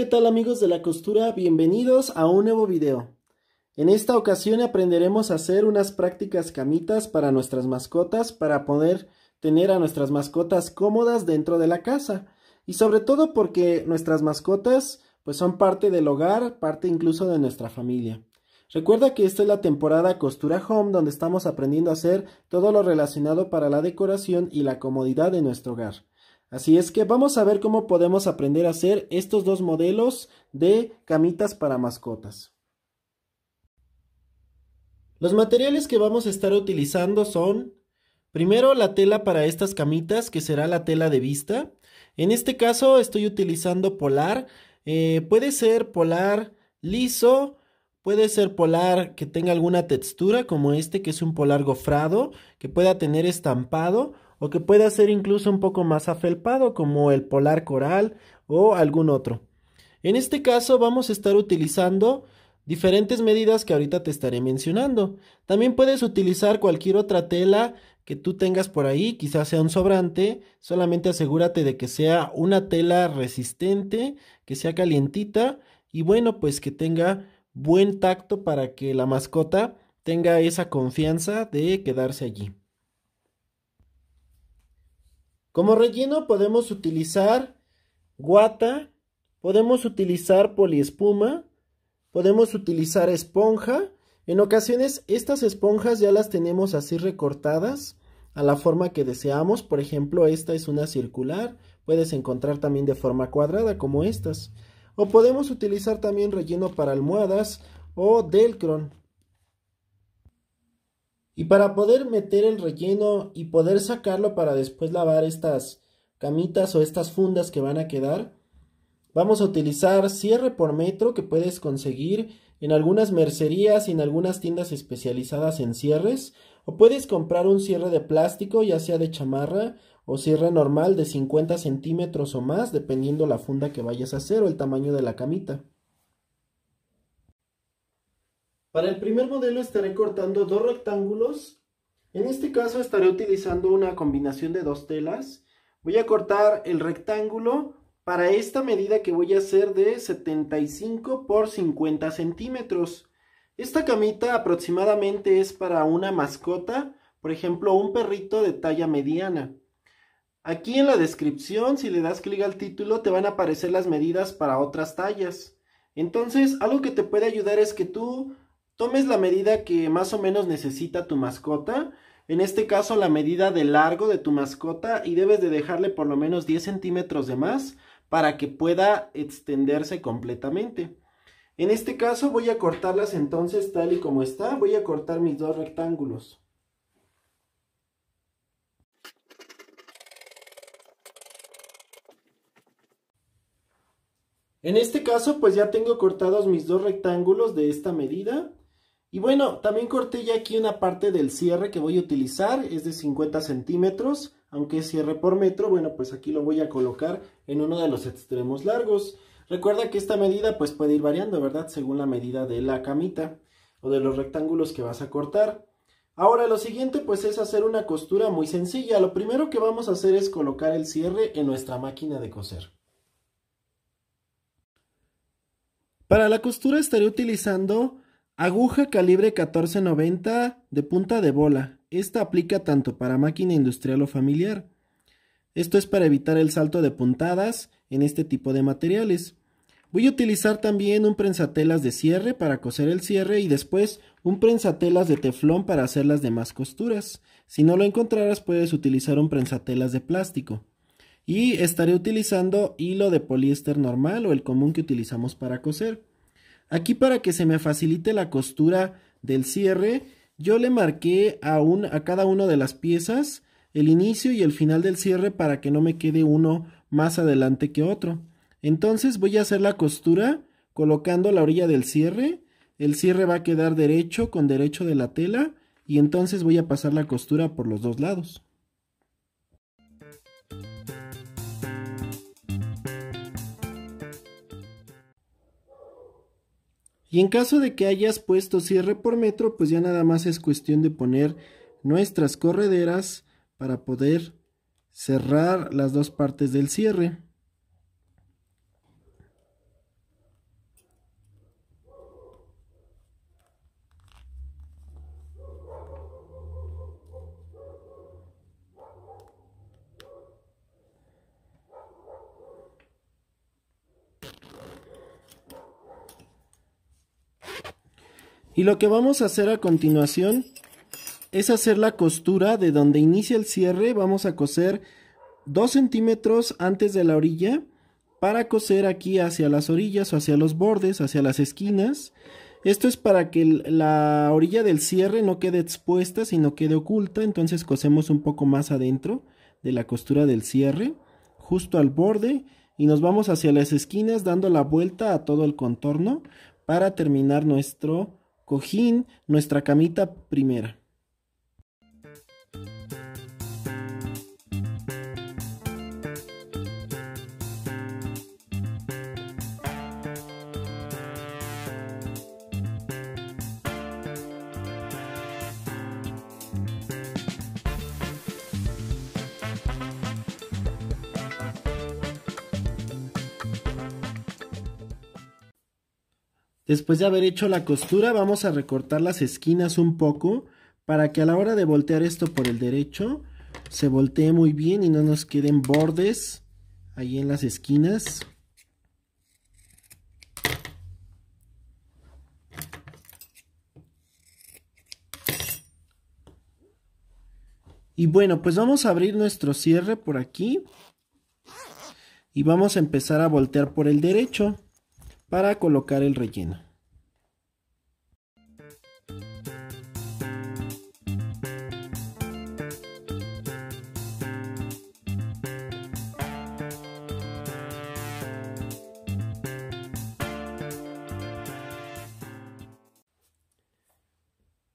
¿qué tal amigos de la costura? Bienvenidos a un nuevo video. En esta ocasión aprenderemos a hacer unas prácticas camitas para nuestras mascotas para poder tener a nuestras mascotas cómodas dentro de la casa y sobre todo porque nuestras mascotas pues son parte del hogar, parte incluso de nuestra familia. Recuerda que esta es la temporada Costura Home donde estamos aprendiendo a hacer todo lo relacionado para la decoración y la comodidad de nuestro hogar. Así es que vamos a ver cómo podemos aprender a hacer estos dos modelos de camitas para mascotas. Los materiales que vamos a estar utilizando son primero la tela para estas camitas que será la tela de vista. En este caso estoy utilizando polar. Eh, puede ser polar liso, puede ser polar que tenga alguna textura como este que es un polar gofrado, que pueda tener estampado o que pueda ser incluso un poco más afelpado como el polar coral o algún otro. En este caso vamos a estar utilizando diferentes medidas que ahorita te estaré mencionando. También puedes utilizar cualquier otra tela que tú tengas por ahí, quizás sea un sobrante, solamente asegúrate de que sea una tela resistente, que sea calientita y bueno, pues que tenga buen tacto para que la mascota tenga esa confianza de quedarse allí. Como relleno podemos utilizar guata, podemos utilizar poliespuma, podemos utilizar esponja. En ocasiones estas esponjas ya las tenemos así recortadas a la forma que deseamos. Por ejemplo, esta es una circular. Puedes encontrar también de forma cuadrada como estas. O podemos utilizar también relleno para almohadas o delcron. Y para poder meter el relleno y poder sacarlo para después lavar estas camitas o estas fundas que van a quedar, vamos a utilizar cierre por metro que puedes conseguir en algunas mercerías y en algunas tiendas especializadas en cierres. O puedes comprar un cierre de plástico, ya sea de chamarra o cierre normal de 50 centímetros o más, dependiendo la funda que vayas a hacer o el tamaño de la camita. Para el primer modelo estaré cortando dos rectángulos. En este caso estaré utilizando una combinación de dos telas. Voy a cortar el rectángulo para esta medida que voy a hacer de 75 por 50 centímetros. Esta camita aproximadamente es para una mascota, por ejemplo un perrito de talla mediana. Aquí en la descripción, si le das clic al título, te van a aparecer las medidas para otras tallas. Entonces, algo que te puede ayudar es que tú tomes la medida que más o menos necesita tu mascota. En este caso la medida de largo de tu mascota y debes de dejarle por lo menos 10 centímetros de más para que pueda extenderse completamente. En este caso voy a cortarlas entonces tal y como está. Voy a cortar mis dos rectángulos. En este caso pues ya tengo cortados mis dos rectángulos de esta medida. Y bueno, también corté ya aquí una parte del cierre que voy a utilizar, es de 50 centímetros, aunque es cierre por metro, bueno, pues aquí lo voy a colocar en uno de los extremos largos. Recuerda que esta medida pues puede ir variando, ¿verdad? Según la medida de la camita o de los rectángulos que vas a cortar. Ahora lo siguiente pues es hacer una costura muy sencilla. Lo primero que vamos a hacer es colocar el cierre en nuestra máquina de coser. Para la costura estaré utilizando Aguja calibre 1490 de punta de bola. Esta aplica tanto para máquina industrial o familiar. Esto es para evitar el salto de puntadas en este tipo de materiales. Voy a utilizar también un prensatelas de cierre para coser el cierre y después un prensatelas de teflón para hacer las demás costuras. Si no lo encontraras puedes utilizar un prensatelas de plástico. Y estaré utilizando hilo de poliéster normal o el común que utilizamos para coser. Aquí para que se me facilite la costura del cierre, yo le marqué a, a cada una de las piezas el inicio y el final del cierre para que no me quede uno más adelante que otro. Entonces voy a hacer la costura colocando la orilla del cierre. El cierre va a quedar derecho con derecho de la tela y entonces voy a pasar la costura por los dos lados. Y en caso de que hayas puesto cierre por metro, pues ya nada más es cuestión de poner nuestras correderas para poder cerrar las dos partes del cierre. Y lo que vamos a hacer a continuación es hacer la costura de donde inicia el cierre. Vamos a coser 2 centímetros antes de la orilla para coser aquí hacia las orillas o hacia los bordes, hacia las esquinas. Esto es para que la orilla del cierre no quede expuesta, sino quede oculta. Entonces cosemos un poco más adentro de la costura del cierre, justo al borde. Y nos vamos hacia las esquinas dando la vuelta a todo el contorno para terminar nuestro cojín, nuestra camita primera. Después de haber hecho la costura vamos a recortar las esquinas un poco para que a la hora de voltear esto por el derecho se voltee muy bien y no nos queden bordes ahí en las esquinas. Y bueno, pues vamos a abrir nuestro cierre por aquí. Y vamos a empezar a voltear por el derecho para colocar el relleno.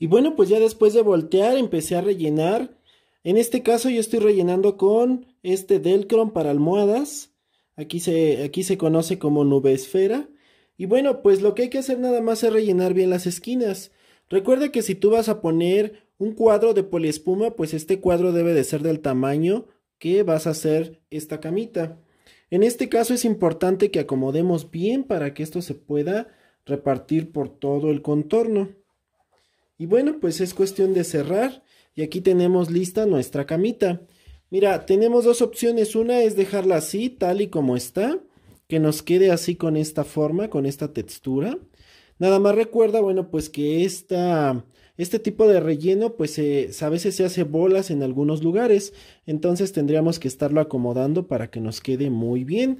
Y bueno, pues ya después de voltear empecé a rellenar. En este caso yo estoy rellenando con este Delcron para almohadas. Aquí se, aquí se conoce como nube esfera. Y bueno, pues lo que hay que hacer nada más es rellenar bien las esquinas. Recuerda que si tú vas a poner un cuadro de poliespuma, pues este cuadro debe de ser del tamaño que vas a hacer esta camita. En este caso es importante que acomodemos bien para que esto se pueda repartir por todo el contorno. Y bueno, pues es cuestión de cerrar y aquí tenemos lista nuestra camita. Mira, tenemos dos opciones, una es dejarla así, tal y como está, que nos quede así con esta forma, con esta textura. Nada más recuerda, bueno, pues que esta, este tipo de relleno, pues eh, a veces se hace bolas en algunos lugares, entonces tendríamos que estarlo acomodando para que nos quede muy bien.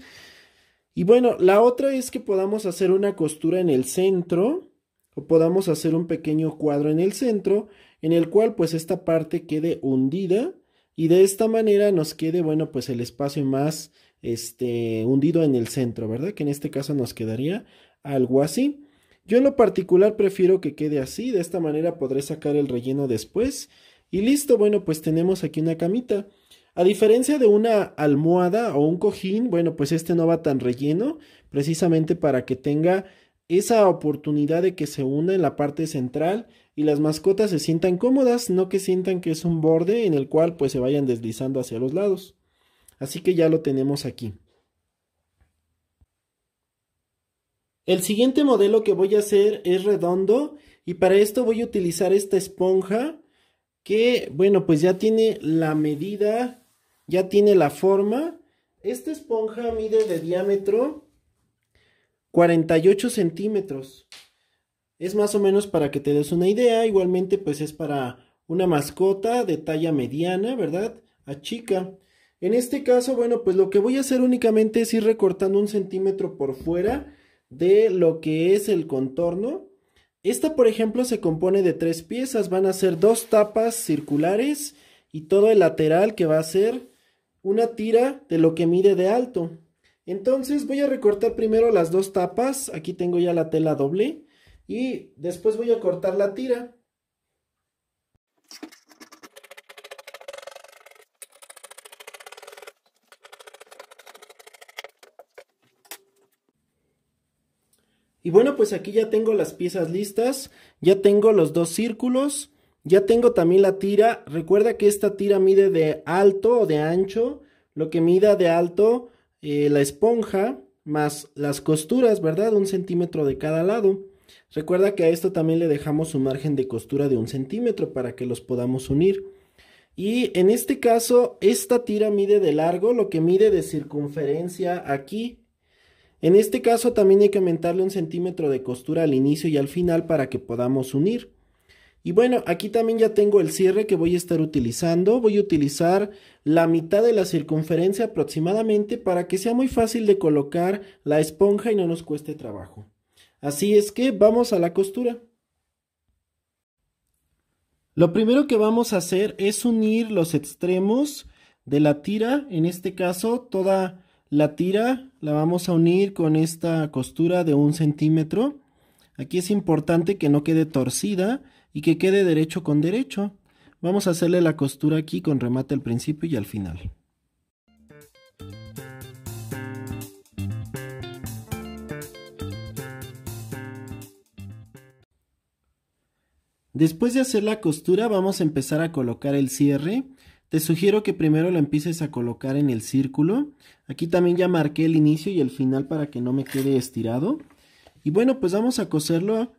Y bueno, la otra es que podamos hacer una costura en el centro, o podamos hacer un pequeño cuadro en el centro, en el cual pues esta parte quede hundida, y de esta manera nos quede, bueno, pues el espacio más este, hundido en el centro, ¿verdad? Que en este caso nos quedaría algo así. Yo en lo particular prefiero que quede así, de esta manera podré sacar el relleno después. Y listo, bueno, pues tenemos aquí una camita. A diferencia de una almohada o un cojín, bueno, pues este no va tan relleno, precisamente para que tenga esa oportunidad de que se una en la parte central y las mascotas se sientan cómodas, no que sientan que es un borde en el cual pues se vayan deslizando hacia los lados. Así que ya lo tenemos aquí. El siguiente modelo que voy a hacer es redondo y para esto voy a utilizar esta esponja que, bueno, pues ya tiene la medida, ya tiene la forma. Esta esponja mide de diámetro 48 centímetros. Es más o menos para que te des una idea. Igualmente, pues es para una mascota de talla mediana, ¿verdad? A chica. En este caso, bueno, pues lo que voy a hacer únicamente es ir recortando un centímetro por fuera de lo que es el contorno. Esta, por ejemplo, se compone de tres piezas. Van a ser dos tapas circulares y todo el lateral que va a ser una tira de lo que mide de alto. Entonces voy a recortar primero las dos tapas. Aquí tengo ya la tela doble. Y después voy a cortar la tira. Y bueno, pues aquí ya tengo las piezas listas, ya tengo los dos círculos, ya tengo también la tira. Recuerda que esta tira mide de alto o de ancho, lo que mida de alto eh, la esponja más las costuras, ¿verdad? Un centímetro de cada lado. Recuerda que a esto también le dejamos un margen de costura de un centímetro para que los podamos unir. Y en este caso, esta tira mide de largo, lo que mide de circunferencia aquí, en este caso también hay que aumentarle un centímetro de costura al inicio y al final para que podamos unir. Y bueno, aquí también ya tengo el cierre que voy a estar utilizando. Voy a utilizar la mitad de la circunferencia aproximadamente para que sea muy fácil de colocar la esponja y no nos cueste trabajo. Así es que vamos a la costura. Lo primero que vamos a hacer es unir los extremos de la tira, en este caso toda la tira la vamos a unir con esta costura de un centímetro. Aquí es importante que no quede torcida y que quede derecho con derecho. Vamos a hacerle la costura aquí con remate al principio y al final. Después de hacer la costura vamos a empezar a colocar el cierre te sugiero que primero la empieces a colocar en el círculo. Aquí también ya marqué el inicio y el final para que no me quede estirado. Y bueno, pues vamos a coserlo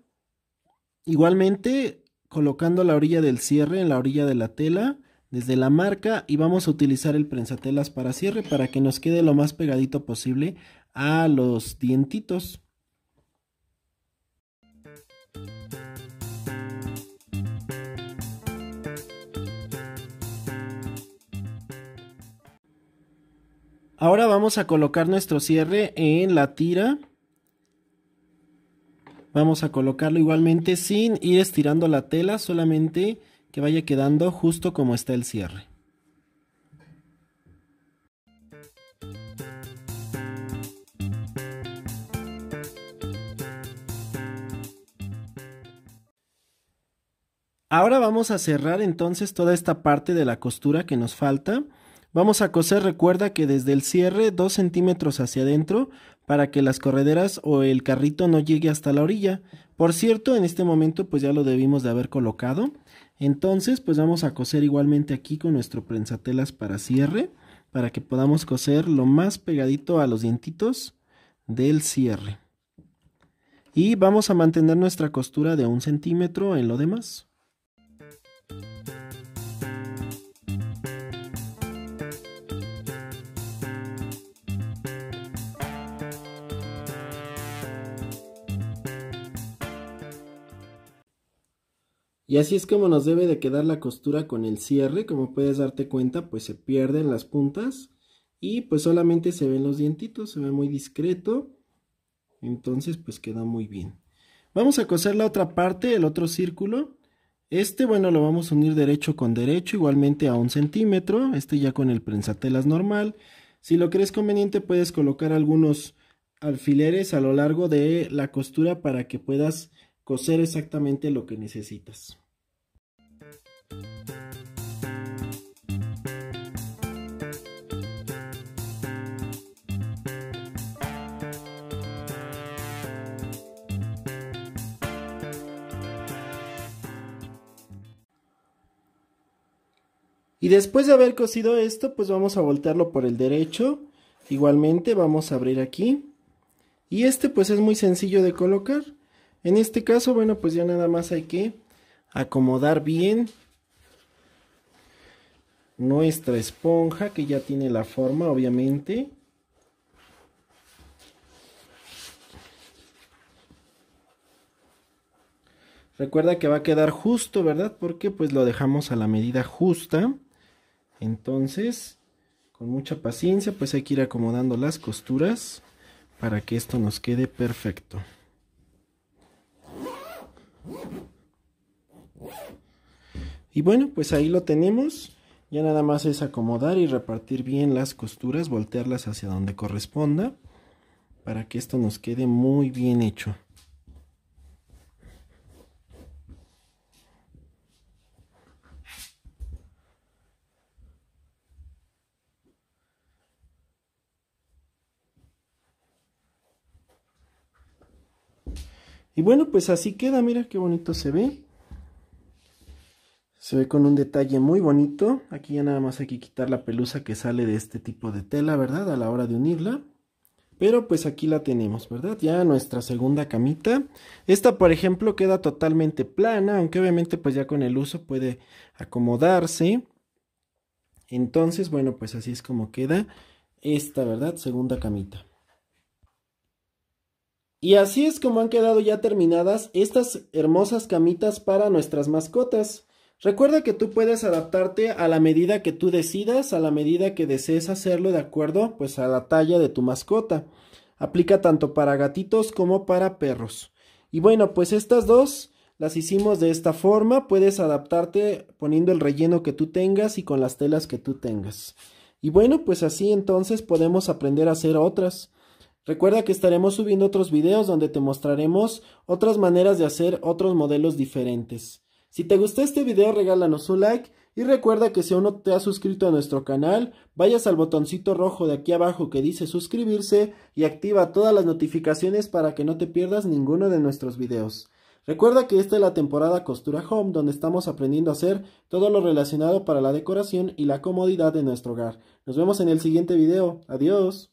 igualmente colocando la orilla del cierre en la orilla de la tela desde la marca y vamos a utilizar el prensatelas para cierre para que nos quede lo más pegadito posible a los dientitos. Ahora vamos a colocar nuestro cierre en la tira. Vamos a colocarlo igualmente sin ir estirando la tela, solamente que vaya quedando justo como está el cierre. Ahora vamos a cerrar entonces toda esta parte de la costura que nos falta. Vamos a coser, recuerda que desde el cierre 2 centímetros hacia adentro para que las correderas o el carrito no llegue hasta la orilla. Por cierto, en este momento pues ya lo debimos de haber colocado. Entonces pues vamos a coser igualmente aquí con nuestro prensatelas para cierre para que podamos coser lo más pegadito a los dientitos del cierre. Y vamos a mantener nuestra costura de un centímetro en lo demás. Y así es como nos debe de quedar la costura con el cierre, como puedes darte cuenta pues se pierden las puntas y pues solamente se ven los dientitos, se ve muy discreto, entonces pues queda muy bien. Vamos a coser la otra parte, el otro círculo. Este, bueno, lo vamos a unir derecho con derecho, igualmente a un centímetro. Este ya con el prensatelas normal. Si lo crees conveniente, puedes colocar algunos alfileres a lo largo de la costura para que puedas coser exactamente lo que necesitas. Y después de haber cosido esto, pues vamos a voltearlo por el derecho. Igualmente vamos a abrir aquí. Y este pues es muy sencillo de colocar. En este caso, bueno, pues ya nada más hay que acomodar bien nuestra esponja que ya tiene la forma, obviamente. Recuerda que va a quedar justo, ¿verdad? Porque pues lo dejamos a la medida justa. Entonces, con mucha paciencia, pues hay que ir acomodando las costuras para que esto nos quede perfecto. Y bueno, pues ahí lo tenemos. Ya nada más es acomodar y repartir bien las costuras, voltearlas hacia donde corresponda, para que esto nos quede muy bien hecho. Y bueno, pues así queda, mira qué bonito se ve. Se ve con un detalle muy bonito. Aquí ya nada más hay que quitar la pelusa que sale de este tipo de tela, ¿verdad? A la hora de unirla. Pero pues aquí la tenemos, ¿verdad? Ya nuestra segunda camita. Esta, por ejemplo, queda totalmente plana, aunque obviamente pues ya con el uso puede acomodarse. Entonces, bueno, pues así es como queda esta, ¿verdad? Segunda camita. Y así es como han quedado ya terminadas estas hermosas camitas para nuestras mascotas. Recuerda que tú puedes adaptarte a la medida que tú decidas, a la medida que desees hacerlo de acuerdo pues a la talla de tu mascota. Aplica tanto para gatitos como para perros. Y bueno, pues estas dos las hicimos de esta forma, puedes adaptarte poniendo el relleno que tú tengas y con las telas que tú tengas. Y bueno, pues así entonces podemos aprender a hacer otras. Recuerda que estaremos subiendo otros videos donde te mostraremos otras maneras de hacer otros modelos diferentes. Si te gustó este video regálanos un like y recuerda que si aún no te has suscrito a nuestro canal, vayas al botoncito rojo de aquí abajo que dice suscribirse y activa todas las notificaciones para que no te pierdas ninguno de nuestros videos. Recuerda que esta es la temporada Costura Home donde estamos aprendiendo a hacer todo lo relacionado para la decoración y la comodidad de nuestro hogar. Nos vemos en el siguiente video. Adiós.